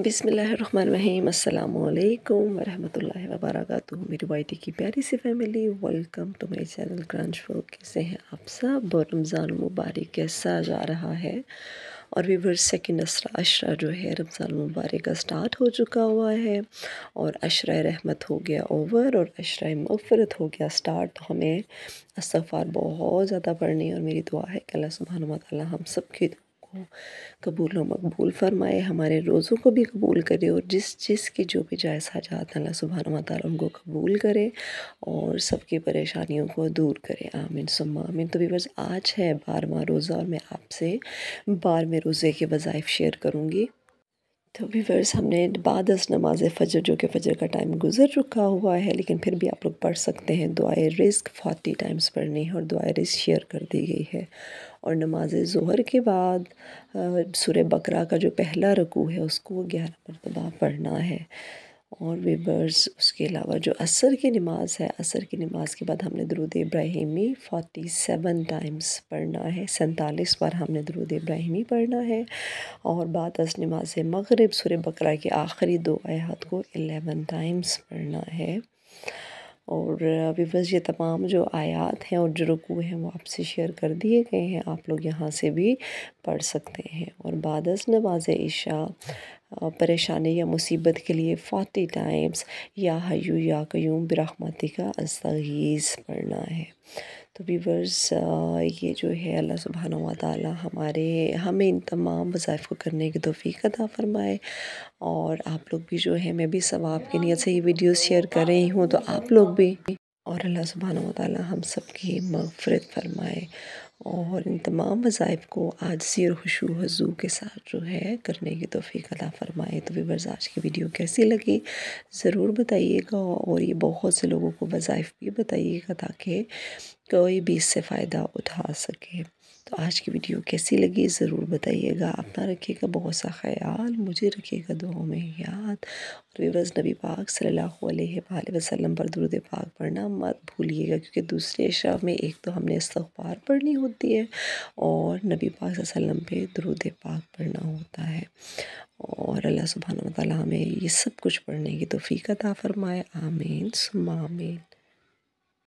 बिसमीम् अल्लाम वरहमतुल्लाहि वबरकatuh मेरी वाइटी की प्यारी सी family welcome to my channel crunch food कैसे हैं आप सब और रमज़ान मुबारक कैसा जा रहा है और वीवर सेकेंड असरा अशरा जो है रमज़ान मुबारक का स्टार्ट हो चुका हुआ है और अशरा रहमत हो गया ओवर और अशरा मफ़रत हो गया स्टार्ट तो हमें असफ़ार बहुत ज़्यादा पढ़नी है और मेरी दुआ है कि अल्लाह सुबहान हम सब की को कबूल और मकबूल फरमाए हमारे रोज़ों को भी कबूल करे और जिस जिस की जो भी जायसा जाता अल्लाह सुबहान वाली उनको कबूल करे और सबकी परेशानियों को दूर करे आमिन सुम्मा आमिन तो वीवर्स आज है बारवा रोज़ा और मैं आपसे बारहवें रोज़े के वज़ाइफ शेयर करूँगी तो वीवर्स हमने बाद अस नमाज फ़जर जो कि फ़जर का टाइम गुजर चुका हुआ है लेकिन फिर भी आप लोग पढ़ सकते हैं दुआए रिस्क फोर्टी टाइम्स पढ़नी है और दुआए रिस्क शेयर कर दी गई है और नमाज जहर के बाद सुर बकरा का जो पहला रकू है उसको ग्यारह मरतबा पढ़ना है और वेबर्स उसके अलावा जो असर की नमाज़ है असर की नमाज़ के बाद हमने दरुद इब्राहिमी फोटी सेवन टाइम्स पढ़ना है सैंतालीस बार हमने दरुद इब्राहिमी पढ़ना है और बाद अस नमाज मगरब सुर बकरा के आखिरी दो आयात को एलेवन टाइम्स पढ़ना है और विवर्स ये तमाम जो आयात हैं और जो रुकू हैं वो आपसे शेयर कर दिए गए हैं आप लोग यहाँ से भी पढ़ सकते हैं और बादस नमाज इशा परेशानी या मुसीबत के लिए फ़ाति टाइम्स या हयू या क्यूम ब्रहमती का अस्तगीज़ पढ़ना है तो वीवर्स ये जो है अल्लाह सुबहान वाली हमारे हमें इन तमाम वज़ाइफ को करने की तोफ़ी अदा फ़रमाए और आप लोग भी जो है मैं भी सवाब की नीयत से ये वीडियो शेयर कर रही हूँ तो आप लोग भी और अल्लाह सुबहान वाली हम सब की मफ़रत फरमाए और इन तमाम वज़ाइब को आजसी और हशू हजू के साथ जो है करने की तोफ़ी अदा फरमाए तो भी आज की वीडियो कैसी लगी ज़रूर बताइएगा और ये बहुत से लोगों को वज़ाइफ भी बताइएगा ताकि कोई भी इससे फ़ायदा उठा सके तो आज की वीडियो कैसी लगी ज़रूर बताइएगा अपना रखिएगा बहुत सा ख्याल मुझे रखिएगा दुआओं में याद और विवज नबी पाक सल्लल्लाहु अलैहि वसल्लम पर दुरुद पाक पढ़ना मत भूलिएगा क्योंकि दूसरे शव में एक तो हमने इस्तबार पढ़नी होती है और नबी पाक वसल्लम पे दुरुद पाक पढ़ना होता है और अल्लाह सुबहान तला हमें ये सब कुछ पढ़ने की तोफ़ी अता ताफ़रमाए आमीन सुमा आमीन